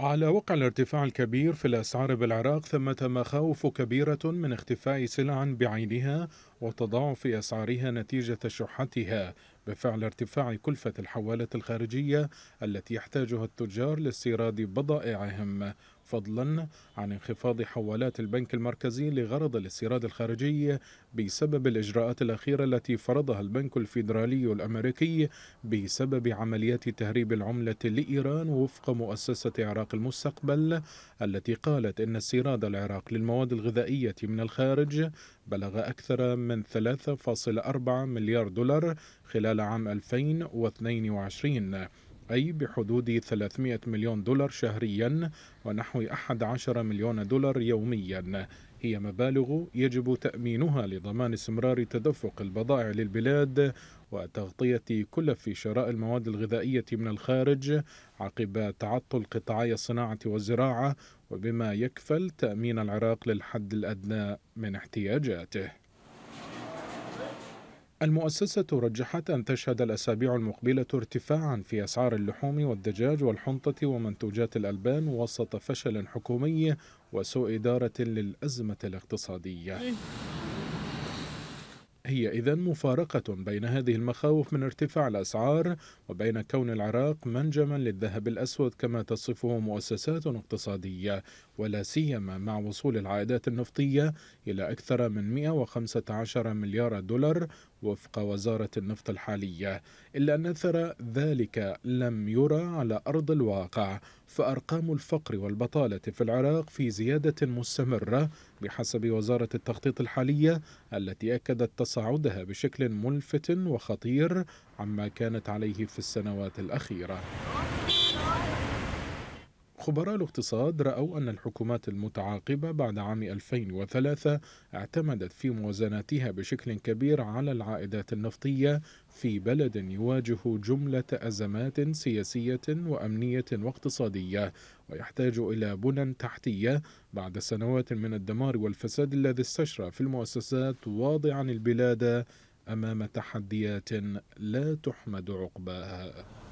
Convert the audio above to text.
على وقع الارتفاع الكبير في الأسعار بالعراق ثمة مخاوف كبيرة من اختفاء سلع بعينها وتضاعف أسعارها نتيجة شحتها بفعل ارتفاع كلفة الحوالة الخارجية التي يحتاجها التجار لاستيراد بضائعهم فضلا عن انخفاض حوالات البنك المركزي لغرض الاستيراد الخارجي بسبب الإجراءات الأخيرة التي فرضها البنك الفيدرالي الأمريكي بسبب عمليات تهريب العملة لإيران وفق مؤسسة عراق المستقبل التي قالت إن استيراد العراق للمواد الغذائية من الخارج بلغ أكثر من 3.4 مليار دولار خلال عام 2022 أي بحدود 300 مليون دولار شهريا ونحو 11 مليون دولار يوميا هي مبالغ يجب تأمينها لضمان استمرار تدفق البضائع للبلاد وتغطية كلف شراء المواد الغذائية من الخارج عقب تعطل قطاعي الصناعة والزراعة وبما يكفل تأمين العراق للحد الأدنى من احتياجاته المؤسسة رجحت أن تشهد الأسابيع المقبلة ارتفاعا في أسعار اللحوم والدجاج والحنطة ومنتوجات الألبان وسط فشل حكومي وسوء إدارة للأزمة الاقتصادية هي إذا مفارقة بين هذه المخاوف من ارتفاع الأسعار وبين كون العراق منجما للذهب الأسود كما تصفه مؤسسات اقتصادية ولا سيما مع وصول العائدات النفطية إلى أكثر من 115 مليار دولار وفق وزارة النفط الحالية إلا أن أثر ذلك لم يرى على أرض الواقع فأرقام الفقر والبطالة في العراق في زيادة مستمرة بحسب وزارة التخطيط الحالية التي أكدت تصرف تصاعدها بشكل ملفت وخطير عما كانت عليه في السنوات الأخيرة خبراء الاقتصاد رأوا أن الحكومات المتعاقبة بعد عام 2003 اعتمدت في موازناتها بشكل كبير على العائدات النفطية في بلد يواجه جملة أزمات سياسية وأمنية واقتصادية ويحتاج إلى بنى تحتية بعد سنوات من الدمار والفساد الذي استشرى في المؤسسات واضعا البلاد أمام تحديات لا تحمد عقباها